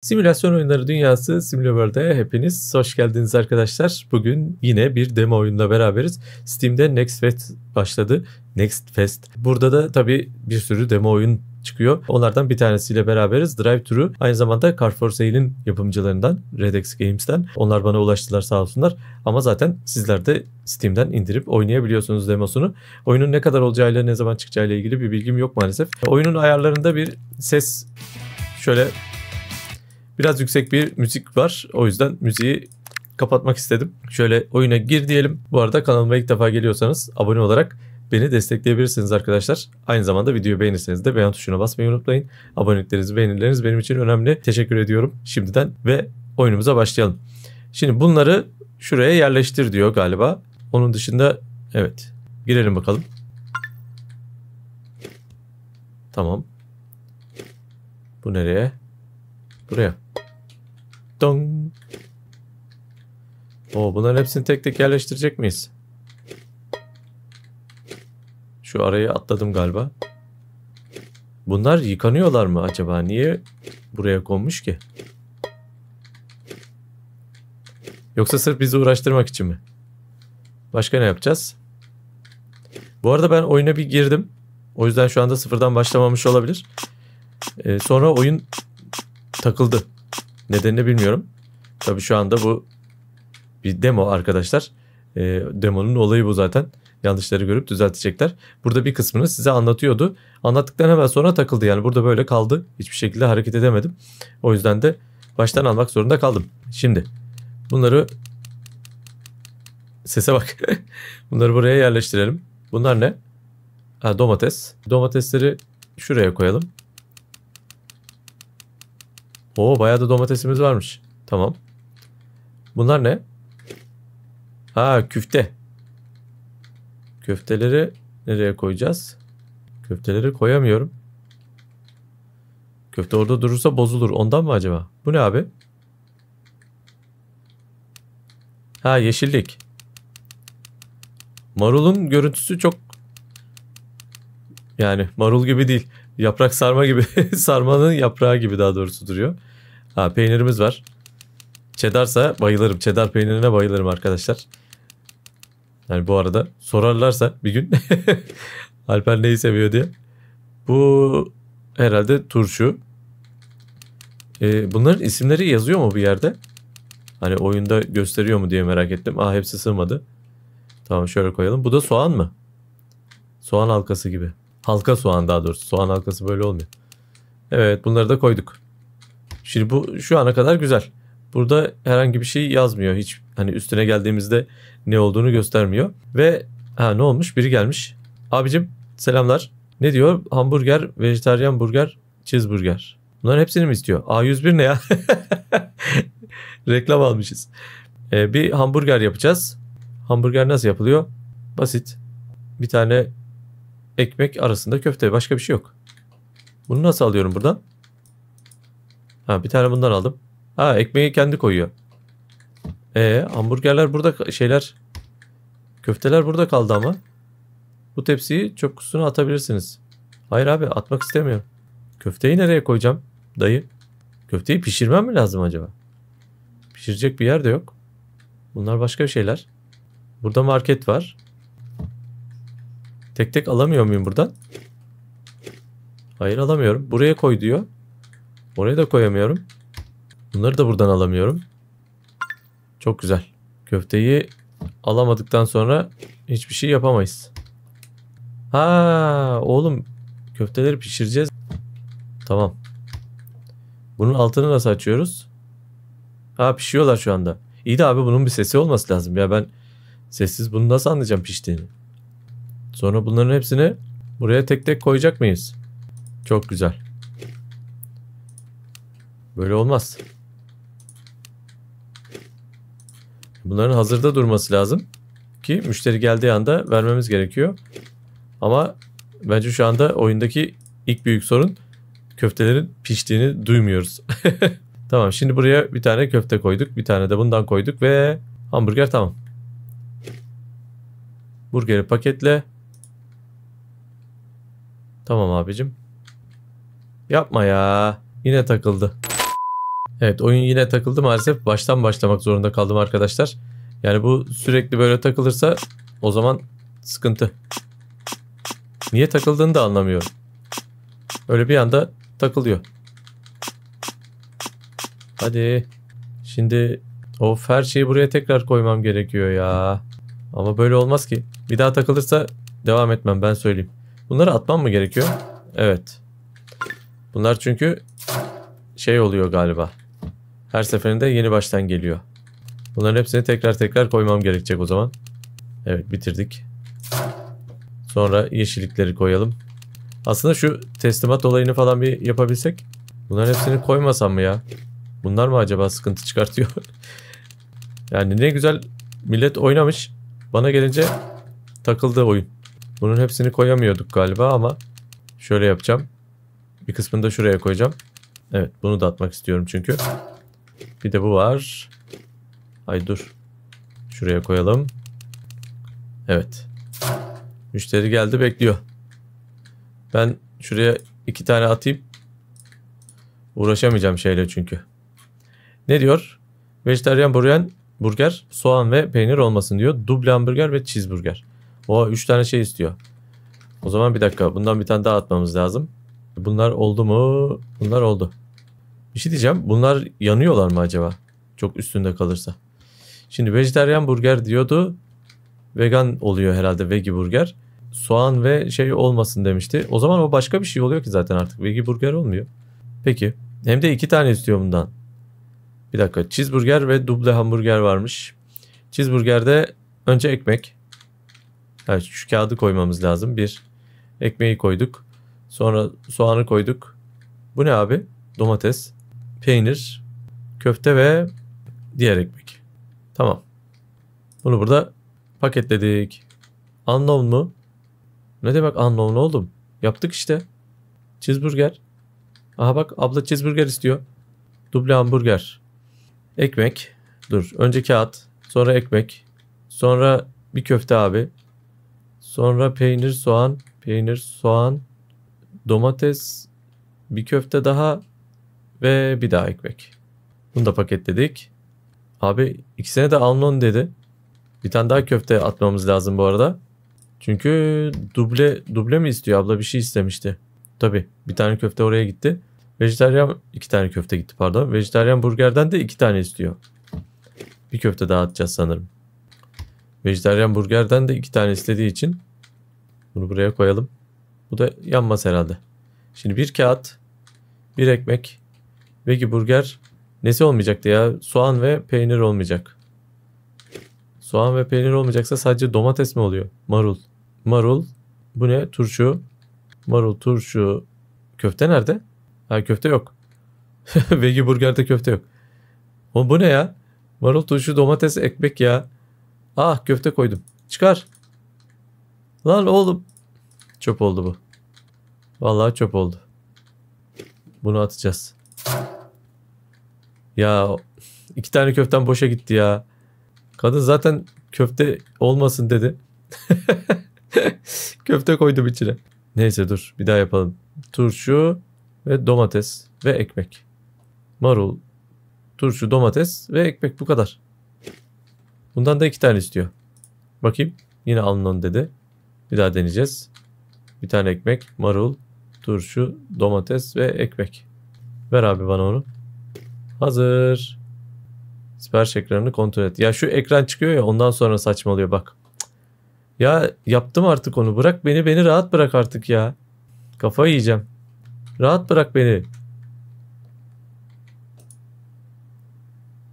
Simülasyon oyunları dünyası SimLover'de hepiniz hoş geldiniz arkadaşlar. Bugün yine bir demo oyunla beraberiz. Steam'de Next Fest başladı. Next Fest. Burada da tabii bir sürü demo oyun çıkıyor. Onlardan bir tanesiyle beraberiz. Drive Thru aynı zamanda Car for Sale'in yapımcılarından Redex Games'ten. Onlar bana ulaştılar sağ olsunlar. Ama zaten sizler de Steam'den indirip oynayabiliyorsunuz demosunu. Oyunun ne kadar olacağıyla ne zaman çıkacağıyla ilgili bir bilgim yok maalesef. Oyunun ayarlarında bir ses şöyle Biraz yüksek bir müzik var. O yüzden müziği kapatmak istedim. Şöyle oyuna gir diyelim. Bu arada kanalıma ilk defa geliyorsanız abone olarak beni destekleyebilirsiniz arkadaşlar. Aynı zamanda videoyu beğenirseniz de beğen tuşuna basmayı unutmayın. Abonelikleriniz, beğenileriniz benim için önemli. Teşekkür ediyorum şimdiden ve oyunumuza başlayalım. Şimdi bunları şuraya yerleştir diyor galiba. Onun dışında evet girelim bakalım. Tamam. Bu nereye? Buraya. Dong. O bunların hepsini tek tek yerleştirecek miyiz? Şu arayı atladım galiba. Bunlar yıkanıyorlar mı acaba? Niye buraya konmuş ki? Yoksa sırf bizi uğraştırmak için mi? Başka ne yapacağız? Bu arada ben oyuna bir girdim. O yüzden şu anda sıfırdan başlamamış olabilir. Ee, sonra oyun takıldı. Nedenini bilmiyorum. Tabii şu anda bu bir demo arkadaşlar. E, demonun olayı bu zaten. Yanlışları görüp düzeltecekler. Burada bir kısmını size anlatıyordu. Anlattıktan hemen sonra takıldı. Yani burada böyle kaldı. Hiçbir şekilde hareket edemedim. O yüzden de baştan almak zorunda kaldım. Şimdi bunları sese bak. bunları buraya yerleştirelim. Bunlar ne? Ha, domates. Domatesleri şuraya koyalım. Oo bayağı da domatesimiz varmış. Tamam. Bunlar ne? Ha küfte. Köfteleri nereye koyacağız? Köfteleri koyamıyorum. Köfte orada durursa bozulur. Ondan mı acaba? Bu ne abi? Ha yeşillik. Marulun görüntüsü çok yani marul gibi değil. Yaprak sarma gibi. Sarmanın yaprağı gibi daha doğrusu duruyor. Ha peynirimiz var. Çedarsa bayılırım. Çedar peynirine bayılırım arkadaşlar. Yani bu arada sorarlarsa bir gün Alper neyi seviyor diye. Bu herhalde turşu. Ee, bunların isimleri yazıyor mu bir yerde? Hani oyunda gösteriyor mu diye merak ettim. Aa ah, hepsi sığmadı. Tamam şöyle koyalım. Bu da soğan mı? Soğan halkası gibi. Halka soğan daha doğrusu. Soğan halkası böyle olmuyor. Evet bunları da koyduk. Şimdi bu şu ana kadar güzel. Burada herhangi bir şey yazmıyor. Hiç hani üstüne geldiğimizde ne olduğunu göstermiyor. Ve ha ne olmuş? Biri gelmiş. Abicim selamlar. Ne diyor? Hamburger, vejetaryen burger, cheeseburger. Bunların hepsini mi istiyor? A101 ne ya? Reklam almışız. Ee, bir hamburger yapacağız. Hamburger nasıl yapılıyor? Basit. Bir tane ekmek arasında köfte. Başka bir şey yok. Bunu nasıl alıyorum buradan? Ha bir tane bundan aldım. Ha ekmeği kendi koyuyor. Ee hamburgerler burada şeyler. Köfteler burada kaldı ama. Bu tepsiyi çöp kutusuna atabilirsiniz. Hayır abi atmak istemiyorum. Köfteyi nereye koyacağım dayı? Köfteyi pişirmem mi lazım acaba? Pişirecek bir yer de yok. Bunlar başka bir şeyler. Burada market var. Tek tek alamıyor muyum buradan? Hayır alamıyorum. Buraya koy diyor. Orayı da koyamıyorum. Bunları da buradan alamıyorum. Çok güzel. Köfteyi alamadıktan sonra hiçbir şey yapamayız. Ha oğlum köfteleri pişireceğiz. Tamam. Bunun altını nasıl açıyoruz? Ha pişiyorlar şu anda. İyi de abi bunun bir sesi olması lazım. Ya ben sessiz bunu nasıl anlayacağım piştiğini? Sonra bunların hepsini buraya tek tek koyacak mıyız? Çok güzel. Böyle olmaz. Bunların hazırda durması lazım ki müşteri geldiği anda vermemiz gerekiyor. Ama bence şu anda oyundaki ilk büyük sorun köftelerin piştiğini duymuyoruz. tamam şimdi buraya bir tane köfte koyduk. Bir tane de bundan koyduk ve hamburger tamam. Burgeri paketle. Tamam abicim. Yapma ya. Yine takıldı. Evet oyun yine takıldı maalesef. Baştan başlamak zorunda kaldım arkadaşlar. Yani bu sürekli böyle takılırsa o zaman sıkıntı. Niye takıldığını da anlamıyorum. Öyle bir anda takılıyor. Hadi. Şimdi of her şeyi buraya tekrar koymam gerekiyor ya. Ama böyle olmaz ki. Bir daha takılırsa devam etmem ben söyleyeyim. Bunları atmam mı gerekiyor? Evet. Bunlar çünkü şey oluyor galiba. Her seferinde yeni baştan geliyor. Bunların hepsini tekrar tekrar koymam gerekecek o zaman. Evet bitirdik. Sonra yeşillikleri koyalım. Aslında şu teslimat olayını falan bir yapabilsek. Bunların hepsini koymasam mı ya? Bunlar mı acaba sıkıntı çıkartıyor? yani ne güzel millet oynamış. Bana gelince takıldı oyun. Bunun hepsini koyamıyorduk galiba ama şöyle yapacağım. Bir kısmını da şuraya koyacağım. Evet bunu da atmak istiyorum çünkü. Bir de bu var. Ay dur. Şuraya koyalım. Evet. Müşteri geldi bekliyor. Ben şuraya iki tane atayım. Uğraşamayacağım şeyle çünkü. Ne diyor? Vejetaryen buryan burger, soğan ve peynir olmasın diyor. Duble hamburger ve cheeseburger. O üç tane şey istiyor. O zaman bir dakika. Bundan bir tane daha atmamız lazım. Bunlar oldu mu? Bunlar oldu. Bir şey diyeceğim. Bunlar yanıyorlar mı acaba? Çok üstünde kalırsa. Şimdi vejeteryan burger diyordu. Vegan oluyor herhalde vegi burger. Soğan ve şey olmasın demişti. O zaman o başka bir şey oluyor ki zaten artık. Vegi burger olmuyor. Peki. Hem de iki tane istiyor bundan. Bir dakika. Cheeseburger ve duble hamburger varmış. Cheeseburger'de önce ekmek. Evet şu kağıdı koymamız lazım. Bir. Ekmeği koyduk. Sonra soğanı koyduk. Bu ne abi? Domates peynir, köfte ve diğer ekmek. Tamam. Bunu burada paketledik. Unknown mu? Ne demek unknown oldum? Yaptık işte. Cheeseburger. Aha bak abla cheeseburger istiyor. Duble hamburger. Ekmek. Dur. Önce kağıt. Sonra ekmek. Sonra bir köfte abi. Sonra peynir, soğan. Peynir, soğan. Domates. Bir köfte daha. Ve bir daha ekmek. Bunu da paketledik. Abi ikisine de alnon dedi. Bir tane daha köfte atmamız lazım bu arada. Çünkü duble duble mi istiyor abla bir şey istemişti. Tabi bir tane köfte oraya gitti. Vejetaryen iki tane köfte gitti pardon. Vejetaryen burgerden de iki tane istiyor. Bir köfte daha atacağız sanırım. Vejetaryen burgerden de iki tane istediği için bunu buraya koyalım. Bu da yanmaz herhalde. Şimdi bir kağıt, bir ekmek, Veggie burger nesi olmayacaktı ya? Soğan ve peynir olmayacak. Soğan ve peynir olmayacaksa sadece domates mi oluyor? Marul. Marul. Bu ne? Turşu. Marul, turşu. Köfte nerede? Ha köfte yok. Veggie burgerde köfte yok. O bu ne ya? Marul, turşu, domates, ekmek ya. Ah köfte koydum. Çıkar. Lan oğlum. Çöp oldu bu. Vallahi çöp oldu. Bunu atacağız. Ya iki tane köften boşa gitti ya. Kadın zaten köfte olmasın dedi. köfte koydum içine. Neyse dur bir daha yapalım. Turşu ve domates ve ekmek. Marul, turşu, domates ve ekmek bu kadar. Bundan da iki tane istiyor. Bakayım yine alın dedi. Bir daha deneyeceğiz. Bir tane ekmek, marul, turşu, domates ve ekmek. Ver abi bana onu. Hazır. Sipariş ekranını kontrol et. Ya şu ekran çıkıyor ya ondan sonra saçmalıyor bak. Ya yaptım artık onu. Bırak beni beni rahat bırak artık ya. Kafa yiyeceğim. Rahat bırak beni.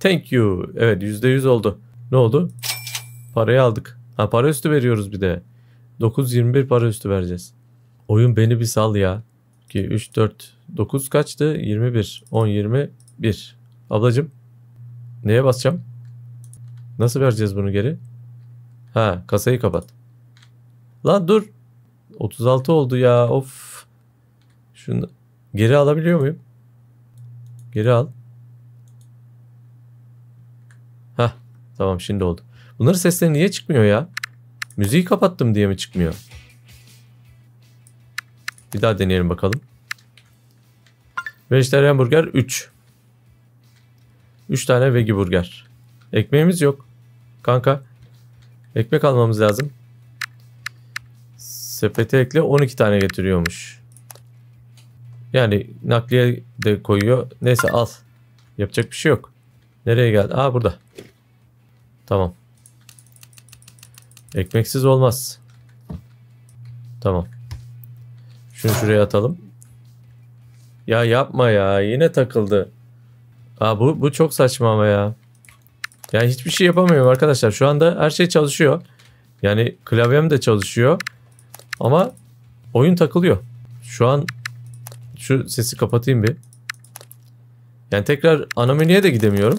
Thank you. Evet %100 oldu. Ne oldu? Parayı aldık. Ha para üstü veriyoruz bir de. 9.21 para üstü vereceğiz. Oyun beni bir sal ya. 2, 3, 4, 9 kaçtı? 21, 10, 20, bir. Ablacım. Neye basacağım? Nasıl vereceğiz bunu geri? Ha kasayı kapat. Lan dur. 36 oldu ya of. Şunu geri alabiliyor muyum? Geri al. Ha tamam şimdi oldu. Bunların sesleri niye çıkmıyor ya? Müziği kapattım diye mi çıkmıyor? Bir daha deneyelim bakalım. Vejetar hamburger 3. 3 tane vegi burger. Ekmeğimiz yok. Kanka. Ekmek almamız lazım. Sepete ekle 12 tane getiriyormuş. Yani nakliye de koyuyor. Neyse al. Yapacak bir şey yok. Nereye geldi? Aa burada. Tamam. Ekmeksiz olmaz. Tamam. Şunu şuraya atalım. Ya yapma ya. Yine takıldı. Aa, bu, bu çok saçma ama ya. Yani hiçbir şey yapamıyorum arkadaşlar. Şu anda her şey çalışıyor. Yani klavyem de çalışıyor. Ama oyun takılıyor. Şu an şu sesi kapatayım bir. Yani tekrar ana menüye de gidemiyorum.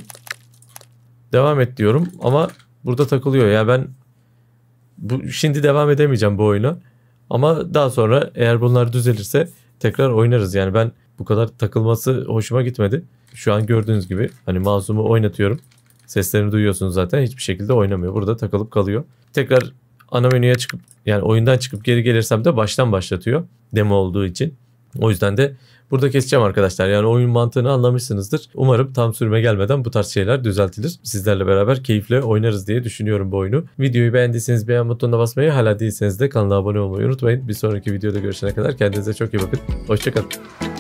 Devam et diyorum ama burada takılıyor. Ya yani ben bu şimdi devam edemeyeceğim bu oyunu. Ama daha sonra eğer bunlar düzelirse tekrar oynarız. Yani ben bu kadar takılması hoşuma gitmedi şu an gördüğünüz gibi hani mouse'umu oynatıyorum. Seslerini duyuyorsunuz zaten hiçbir şekilde oynamıyor. Burada takılıp kalıyor. Tekrar ana menüye çıkıp yani oyundan çıkıp geri gelirsem de baştan başlatıyor. Demo olduğu için. O yüzden de burada keseceğim arkadaşlar. Yani oyun mantığını anlamışsınızdır. Umarım tam sürme gelmeden bu tarz şeyler düzeltilir. Sizlerle beraber keyifle oynarız diye düşünüyorum bu oyunu. Videoyu beğendiyseniz beğen butonuna basmayı, hala değilseniz de kanala abone olmayı unutmayın. Bir sonraki videoda görüşene kadar kendinize çok iyi bakın. Hoşçakalın.